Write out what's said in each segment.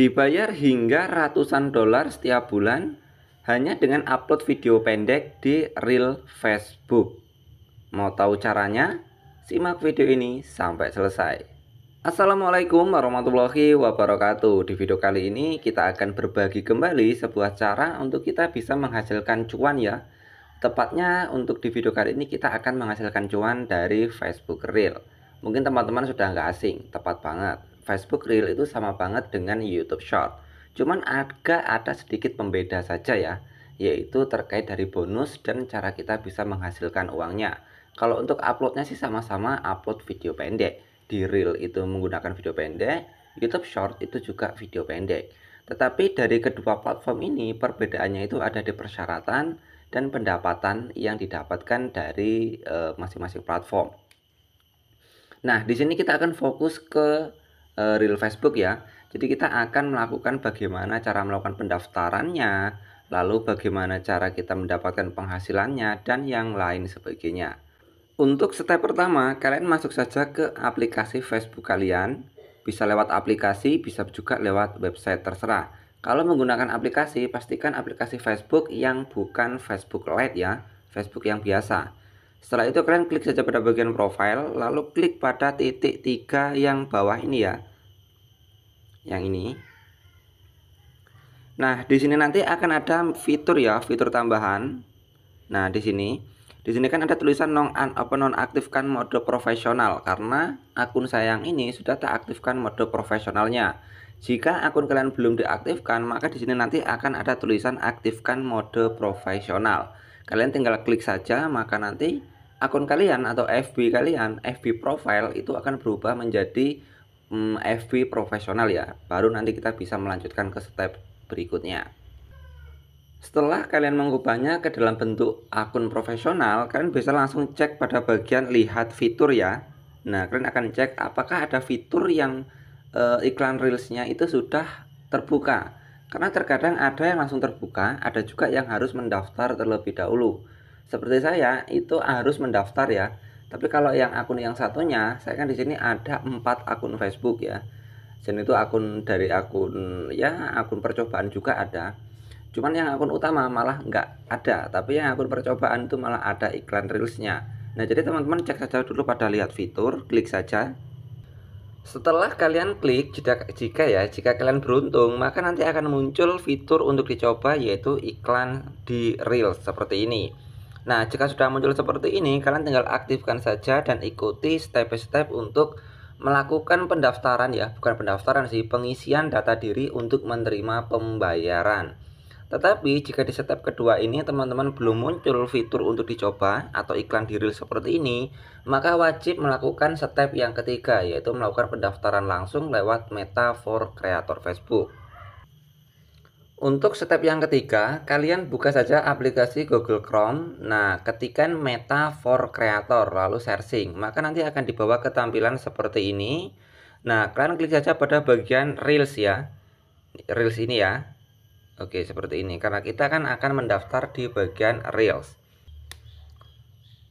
Dibayar hingga ratusan dolar setiap bulan hanya dengan upload video pendek di reel Facebook. Mau tahu caranya? Simak video ini sampai selesai. Assalamualaikum warahmatullahi wabarakatuh. Di video kali ini kita akan berbagi kembali sebuah cara untuk kita bisa menghasilkan cuan ya. Tepatnya untuk di video kali ini kita akan menghasilkan cuan dari Facebook Reel. Mungkin teman-teman sudah nggak asing, tepat banget. Facebook Reel itu sama banget dengan YouTube Short. Cuman agak ada sedikit pembeda saja ya, yaitu terkait dari bonus dan cara kita bisa menghasilkan uangnya. Kalau untuk uploadnya sih sama-sama upload video pendek. Di Reel itu menggunakan video pendek, YouTube Short itu juga video pendek. Tetapi dari kedua platform ini perbedaannya itu ada di persyaratan dan pendapatan yang didapatkan dari eh, masing-masing e, platform. Nah, di sini kita akan fokus ke Eh, real Facebook ya. Jadi kita akan melakukan bagaimana cara melakukan pendaftarannya, lalu bagaimana cara kita mendapatkan penghasilannya dan yang lain sebagainya. Untuk step pertama, kalian masuk saja ke aplikasi Facebook kalian. Bisa lewat aplikasi, bisa juga lewat website terserah. Kalau menggunakan aplikasi, pastikan aplikasi Facebook yang bukan Facebook Lite ya, Facebook yang biasa. Setelah itu kalian klik saja pada bagian profile, lalu klik pada titik tiga yang bawah ini ya. Yang ini. Nah, di sini nanti akan ada fitur ya, fitur tambahan. Nah, di sini di sini kan ada tulisan non apa aktifkan mode profesional karena akun saya yang ini sudah aktifkan mode profesionalnya. Jika akun kalian belum diaktifkan, maka di sini nanti akan ada tulisan aktifkan mode profesional. Kalian tinggal klik saja, maka nanti akun kalian atau FB kalian, FB profile itu akan berubah menjadi mm, FB profesional ya. Baru nanti kita bisa melanjutkan ke step berikutnya. Setelah kalian mengubahnya ke dalam bentuk akun profesional, kalian bisa langsung cek pada bagian lihat fitur ya. Nah, kalian akan cek apakah ada fitur yang e, iklan reelsnya itu sudah terbuka. Karena terkadang ada yang langsung terbuka, ada juga yang harus mendaftar terlebih dahulu seperti saya itu harus mendaftar ya tapi kalau yang akun yang satunya saya kan di sini ada empat akun Facebook ya dan itu akun dari akun ya akun percobaan juga ada cuman yang akun utama malah nggak ada tapi yang akun percobaan itu malah ada iklan reelsnya nah jadi teman-teman cek saja dulu pada lihat fitur klik saja setelah kalian klik jika, jika ya jika kalian beruntung maka nanti akan muncul fitur untuk dicoba yaitu iklan di Reels seperti ini. Nah, jika sudah muncul seperti ini, kalian tinggal aktifkan saja dan ikuti step by step untuk melakukan pendaftaran ya, bukan pendaftaran sih, pengisian data diri untuk menerima pembayaran. Tetapi jika di step kedua ini teman-teman belum muncul fitur untuk dicoba atau iklan diri seperti ini, maka wajib melakukan step yang ketiga yaitu melakukan pendaftaran langsung lewat Meta for Creator Facebook. Untuk step yang ketiga, kalian buka saja aplikasi Google Chrome. Nah, ketikkan Meta for Creator lalu searching. Maka nanti akan dibawa ke tampilan seperti ini. Nah, kalian klik saja pada bagian Reels ya. Reels ini ya. Oke, seperti ini. Karena kita kan akan mendaftar di bagian Reels.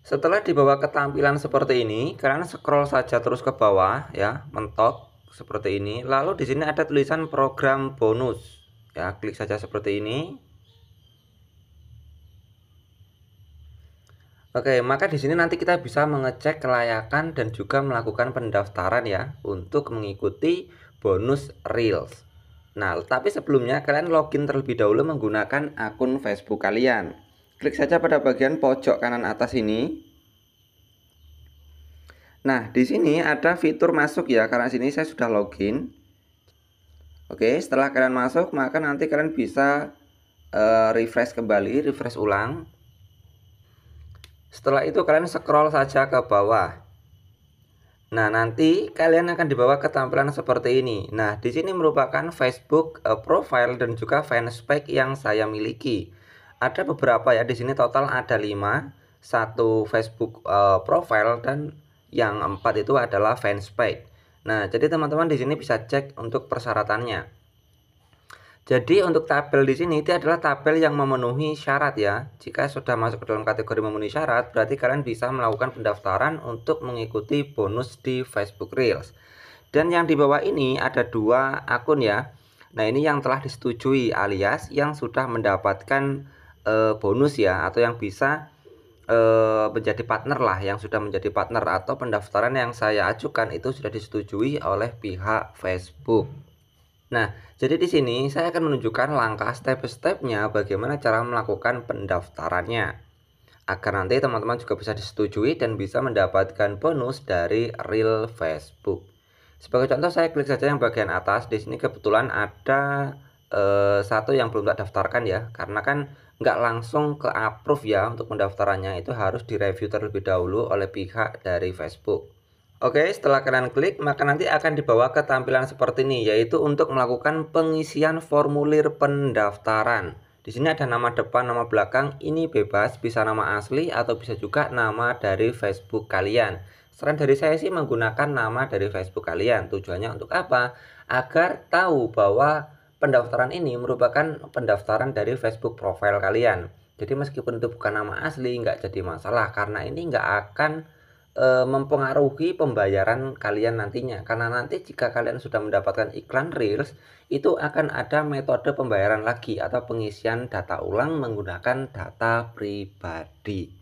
Setelah dibawa ke tampilan seperti ini, kalian scroll saja terus ke bawah ya, mentok seperti ini. Lalu di sini ada tulisan program bonus ya klik saja seperti ini Oke, maka di sini nanti kita bisa mengecek kelayakan dan juga melakukan pendaftaran ya untuk mengikuti bonus Reels. Nah, tapi sebelumnya kalian login terlebih dahulu menggunakan akun Facebook kalian. Klik saja pada bagian pojok kanan atas ini. Nah, di sini ada fitur masuk ya karena sini saya sudah login. Oke, setelah kalian masuk, maka nanti kalian bisa uh, refresh kembali, refresh ulang. Setelah itu kalian scroll saja ke bawah. Nah, nanti kalian akan dibawa ke tampilan seperti ini. Nah, di sini merupakan Facebook uh, profile dan juga fanspage yang saya miliki. Ada beberapa ya, di sini total ada 5. Satu Facebook uh, profile dan yang empat itu adalah fanspage. Nah, jadi teman-teman di sini bisa cek untuk persyaratannya. Jadi untuk tabel di sini itu adalah tabel yang memenuhi syarat ya. Jika sudah masuk ke dalam kategori memenuhi syarat, berarti kalian bisa melakukan pendaftaran untuk mengikuti bonus di Facebook Reels. Dan yang di bawah ini ada dua akun ya. Nah, ini yang telah disetujui alias yang sudah mendapatkan e, bonus ya atau yang bisa Eh, menjadi partner lah yang sudah menjadi partner atau pendaftaran yang saya ajukan itu sudah disetujui oleh pihak Facebook. Nah, jadi di sini saya akan menunjukkan langkah step stepnya bagaimana cara melakukan pendaftarannya agar nanti teman-teman juga bisa disetujui dan bisa mendapatkan bonus dari real Facebook. Sebagai contoh saya klik saja yang bagian atas. Di sini kebetulan ada eh, satu yang belum tak daftarkan ya, karena kan nggak langsung ke approve ya untuk pendaftarannya itu harus direview terlebih dahulu oleh pihak dari Facebook Oke setelah kalian klik maka nanti akan dibawa ke tampilan seperti ini yaitu untuk melakukan pengisian formulir pendaftaran di sini ada nama depan nama belakang ini bebas bisa nama asli atau bisa juga nama dari Facebook kalian Saran dari saya sih menggunakan nama dari Facebook kalian. Tujuannya untuk apa? Agar tahu bahwa pendaftaran ini merupakan pendaftaran dari Facebook profile kalian. Jadi meskipun itu bukan nama asli nggak jadi masalah karena ini nggak akan e, mempengaruhi pembayaran kalian nantinya. Karena nanti jika kalian sudah mendapatkan iklan Reels itu akan ada metode pembayaran lagi atau pengisian data ulang menggunakan data pribadi.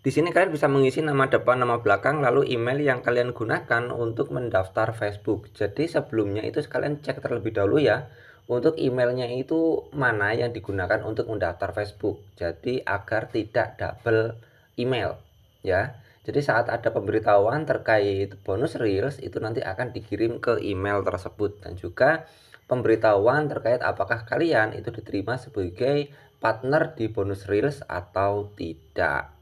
Di sini kalian bisa mengisi nama depan, nama belakang, lalu email yang kalian gunakan untuk mendaftar Facebook. Jadi sebelumnya itu kalian cek terlebih dahulu ya untuk emailnya itu mana yang digunakan untuk mendaftar Facebook. Jadi agar tidak double email ya. Jadi saat ada pemberitahuan terkait bonus reels itu nanti akan dikirim ke email tersebut dan juga pemberitahuan terkait apakah kalian itu diterima sebagai partner di bonus reels atau tidak.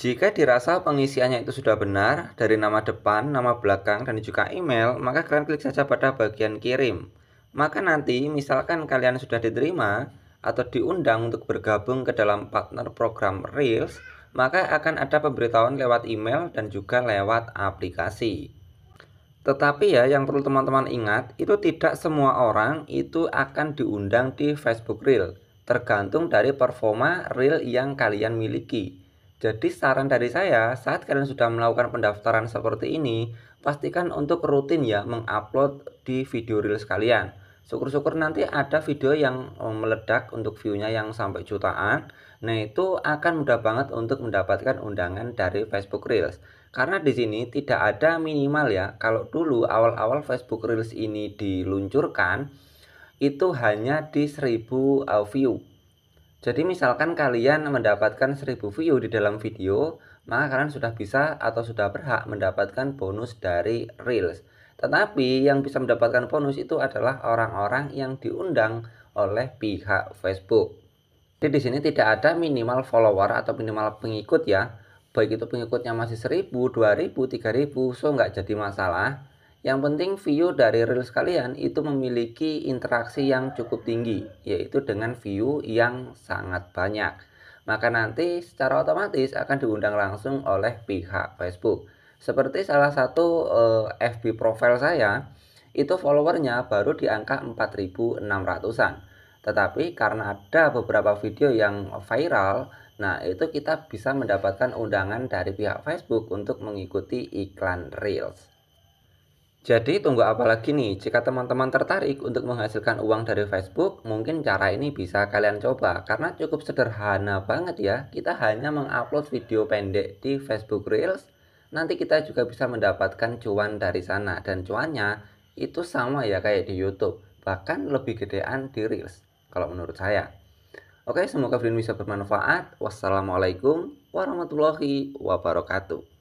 Jika dirasa pengisiannya itu sudah benar dari nama depan, nama belakang, dan juga email, maka kalian klik saja pada bagian kirim. Maka nanti misalkan kalian sudah diterima atau diundang untuk bergabung ke dalam partner program Reels, maka akan ada pemberitahuan lewat email dan juga lewat aplikasi. Tetapi ya yang perlu teman-teman ingat, itu tidak semua orang itu akan diundang di Facebook Reels. tergantung dari performa Reel yang kalian miliki. Jadi saran dari saya, saat kalian sudah melakukan pendaftaran seperti ini, pastikan untuk rutin ya mengupload di video reels kalian. Syukur-syukur nanti ada video yang eh, meledak untuk view-nya yang sampai jutaan. Nah, itu akan mudah banget untuk mendapatkan undangan dari Facebook Reels. Karena di sini tidak ada minimal ya. Kalau dulu awal-awal Facebook Reels ini diluncurkan, itu hanya di 1000 eh, view jadi misalkan kalian mendapatkan 1000 view di dalam video, maka kalian sudah bisa atau sudah berhak mendapatkan bonus dari Reels. Tetapi yang bisa mendapatkan bonus itu adalah orang-orang yang diundang oleh pihak Facebook. Jadi di sini tidak ada minimal follower atau minimal pengikut ya. Baik itu pengikutnya masih 1000, 2000, 3000, so nggak jadi masalah. Yang penting view dari Reels kalian itu memiliki interaksi yang cukup tinggi, yaitu dengan view yang sangat banyak. Maka nanti secara otomatis akan diundang langsung oleh pihak Facebook. Seperti salah satu eh, FB profile saya, itu followernya baru di angka 4.600-an. Tetapi karena ada beberapa video yang viral, nah itu kita bisa mendapatkan undangan dari pihak Facebook untuk mengikuti iklan Reels. Jadi tunggu apa lagi nih? Jika teman-teman tertarik untuk menghasilkan uang dari Facebook, mungkin cara ini bisa kalian coba karena cukup sederhana banget ya. Kita hanya mengupload video pendek di Facebook Reels, nanti kita juga bisa mendapatkan cuan dari sana dan cuannya itu sama ya kayak di YouTube, bahkan lebih gedean di Reels kalau menurut saya. Oke, semoga video ini bisa bermanfaat. Wassalamualaikum warahmatullahi wabarakatuh.